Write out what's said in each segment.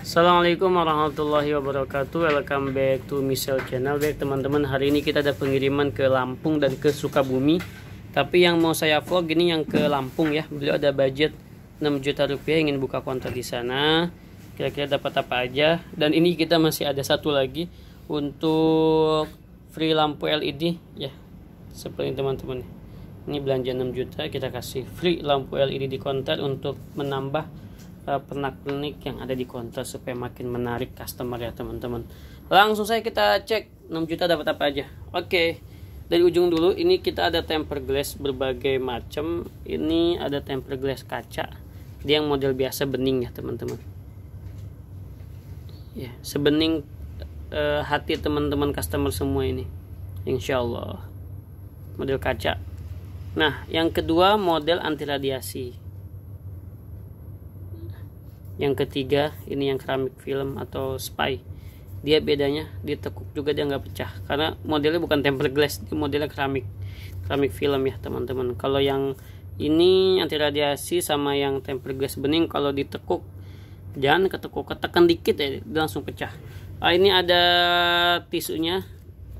Assalamualaikum warahmatullahi wabarakatuh Welcome back to Michel Channel Baik teman-teman hari ini kita ada pengiriman ke Lampung dan ke Sukabumi Tapi yang mau saya vlog ini yang ke Lampung ya Beliau ada budget 6 juta rupiah ingin buka konter di sana Kira-kira dapat apa aja Dan ini kita masih ada satu lagi Untuk free lampu LED Ya seperti teman-teman Ini belanja 6 juta kita kasih free lampu LED di konter Untuk menambah uh, eh, pernak-pernik yang ada di konter supaya makin menarik customer ya teman-teman langsung saya kita cek 6 juta dapat apa aja oke okay. dari ujung dulu ini kita ada temper glass berbagai macam ini ada temper glass kaca dia yang model biasa bening ya teman-teman ya sebening uh, hati teman-teman customer semua ini Insyaallah model kaca nah yang kedua model anti radiasi yang ketiga ini yang keramik film atau spy dia bedanya ditekuk juga dia nggak pecah karena modelnya bukan tempered glass dia modelnya keramik keramik film ya teman-teman kalau yang ini anti radiasi sama yang tempered glass bening kalau ditekuk jangan ketekuk ketekan dikit ya langsung pecah ah, ini ada tisunya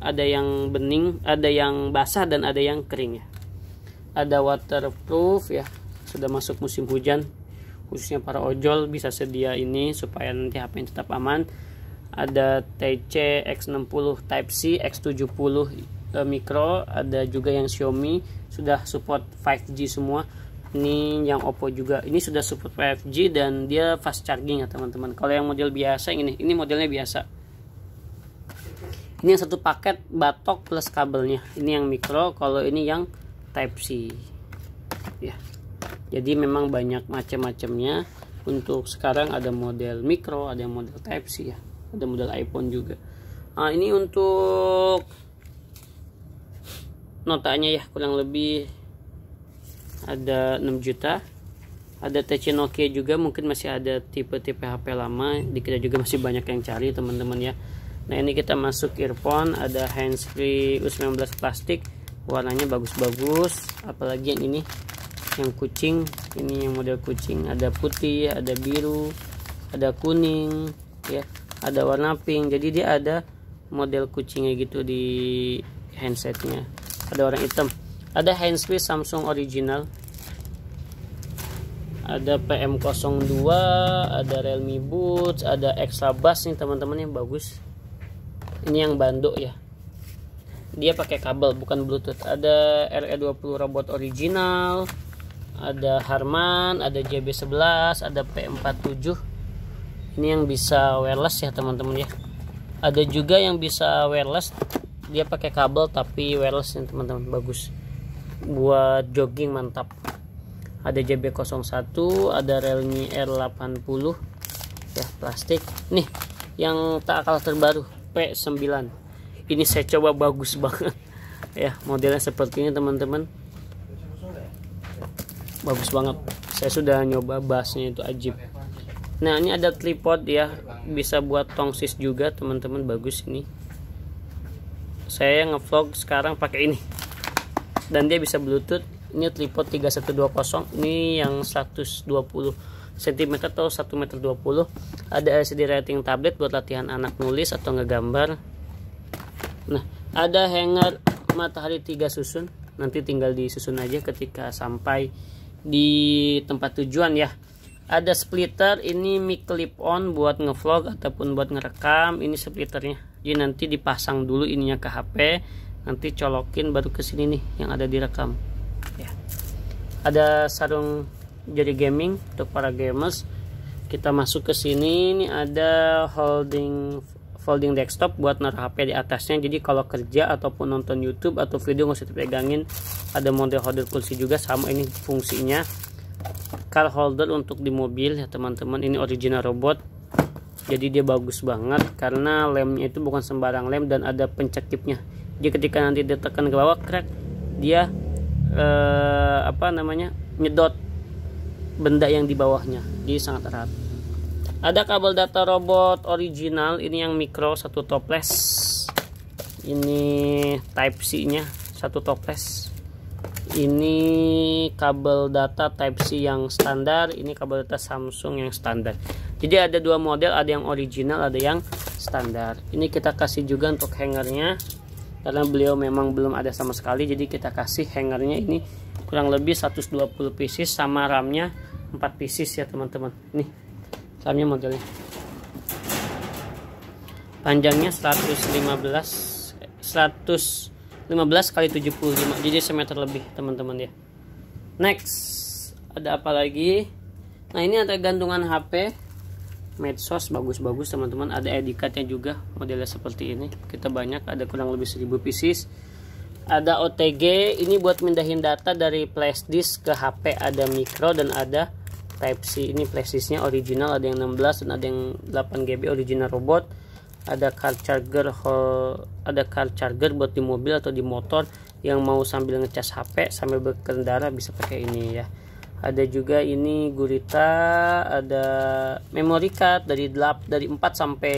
ada yang bening ada yang basah dan ada yang kering ya ada waterproof ya sudah masuk musim hujan khususnya para ojol bisa sedia ini supaya nanti HP tetap aman ada TC X60 Type C X70 eh, micro ada juga yang Xiaomi sudah support 5G semua ini yang Oppo juga ini sudah support 5G dan dia fast charging ya teman-teman kalau yang model biasa ini ini modelnya biasa ini yang satu paket batok plus kabelnya ini yang mikro kalau ini yang Type C jadi memang banyak macam-macamnya untuk sekarang ada model mikro, ada model type C ya ada model iPhone juga nah, ini untuk notanya ya kurang lebih ada 6 juta ada TC Nokia juga mungkin masih ada tipe-tipe HP lama Dikira juga masih banyak yang cari teman-teman ya nah ini kita masuk earphone ada handsfree U19 plastik warnanya bagus-bagus apalagi yang ini yang kucing ini yang model kucing ada putih ada biru ada kuning ya ada warna pink jadi dia ada model kucingnya gitu di handsetnya ada warna hitam ada handsfree Samsung original ada PM02 ada Realme Boots ada extra bass nih teman-teman yang bagus ini yang bando ya dia pakai kabel bukan bluetooth ada RE20 robot original ada Harman ada JB11 ada P47 ini yang bisa wireless ya teman-teman ya ada juga yang bisa wireless dia pakai kabel tapi wireless ya teman-teman bagus buat jogging mantap ada JB01 ada Realme R80 ya plastik nih yang tak kalah terbaru P9 ini saya coba bagus banget ya modelnya seperti ini teman-teman bagus banget saya sudah nyoba bassnya itu ajib nah ini ada tripod ya bisa buat tongsis juga teman-teman bagus ini saya ngevlog sekarang pakai ini dan dia bisa bluetooth ini tripod 3120 ini yang 120 cm atau 1 meter 20 ada LCD rating tablet buat latihan anak nulis atau ngegambar nah ada hanger matahari 3 susun nanti tinggal disusun aja ketika sampai di tempat tujuan ya ada splitter ini mic clip on buat ngevlog ataupun buat ngerekam ini splitternya jadi nanti dipasang dulu ininya ke HP nanti colokin baru ke sini nih yang ada direkam ya ada sarung jadi gaming untuk para gamers kita masuk ke sini ini ada holding folding desktop buat naruh HP di atasnya jadi kalau kerja ataupun nonton YouTube atau video nggak usah dipegangin ada model holder kursi juga sama ini fungsinya car holder untuk di mobil ya teman-teman ini original robot jadi dia bagus banget karena lemnya itu bukan sembarang lem dan ada pencekipnya jadi ketika nanti ditekan ke bawah crack dia eh, apa namanya nyedot benda yang di bawahnya jadi sangat erat ada kabel data robot original ini yang mikro satu toples ini type C nya satu toples ini kabel data type C yang standar ini kabel data Samsung yang standar jadi ada dua model ada yang original ada yang standar ini kita kasih juga untuk hangernya karena beliau memang belum ada sama sekali jadi kita kasih hangernya ini kurang lebih 120 pieces sama RAM-nya 4 pieces ya teman-teman nih samnya modelnya panjangnya 115 115 kali 75 jadi semeter lebih teman-teman ya next ada apa lagi nah ini ada gantungan HP medsos bagus-bagus teman-teman ada edikatnya juga modelnya seperti ini kita banyak ada kurang lebih 1000 pieces ada OTG ini buat mindahin data dari flash disk ke HP ada micro dan ada type C ini flashdisknya original ada yang 16 dan ada yang 8 GB original robot ada car charger ada car charger buat di mobil atau di motor yang mau sambil ngecas HP sambil berkendara bisa pakai ini ya ada juga ini gurita ada memory card dari 8 dari 4 sampai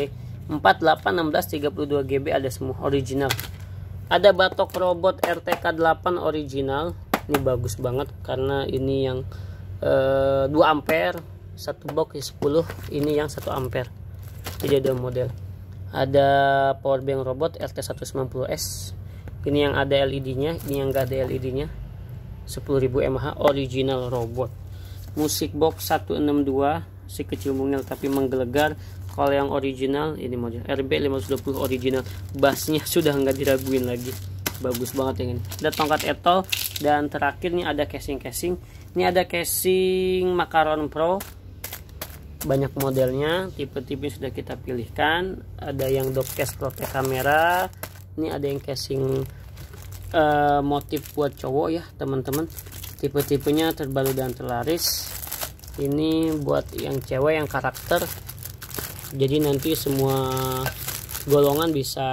4 8 16 32 GB ada semua original ada batok robot RTK 8 original ini bagus banget karena ini yang eh, 2 ampere satu box 10 ya, ini yang 1 ampere jadi ada model ada powerbank robot RT190S ini yang ada LED nya ini yang enggak ada LED nya 10.000 mAh original robot musik box 162 si kecil mungil tapi menggelegar kalau yang original ini model RB520 original bassnya sudah nggak diraguin lagi bagus banget yang ini ada tongkat etol dan terakhir nih ada casing-casing ini ada casing Macaron Pro banyak modelnya tipe-tipe sudah kita pilihkan ada yang dock case protect kamera ini ada yang casing uh, motif buat cowok ya teman-teman tipe-tipenya terbaru dan terlaris ini buat yang cewek yang karakter jadi nanti semua golongan bisa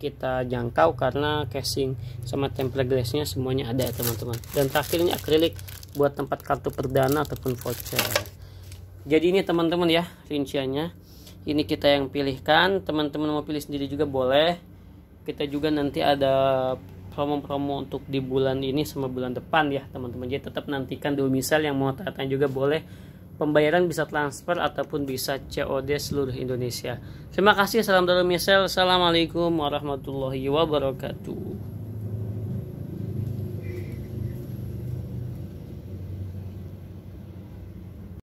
kita jangkau karena casing sama template glassnya semuanya ada ya teman-teman dan terakhir akrilik buat tempat kartu perdana ataupun voucher jadi ini teman-teman ya rinciannya ini kita yang pilihkan teman-teman mau pilih sendiri juga boleh kita juga nanti ada promo-promo untuk di bulan ini sama bulan depan ya teman-teman jadi tetap nantikan dulu misal yang mau tanya juga boleh pembayaran bisa transfer ataupun bisa COD seluruh Indonesia terima kasih salam dari misal assalamualaikum warahmatullahi wabarakatuh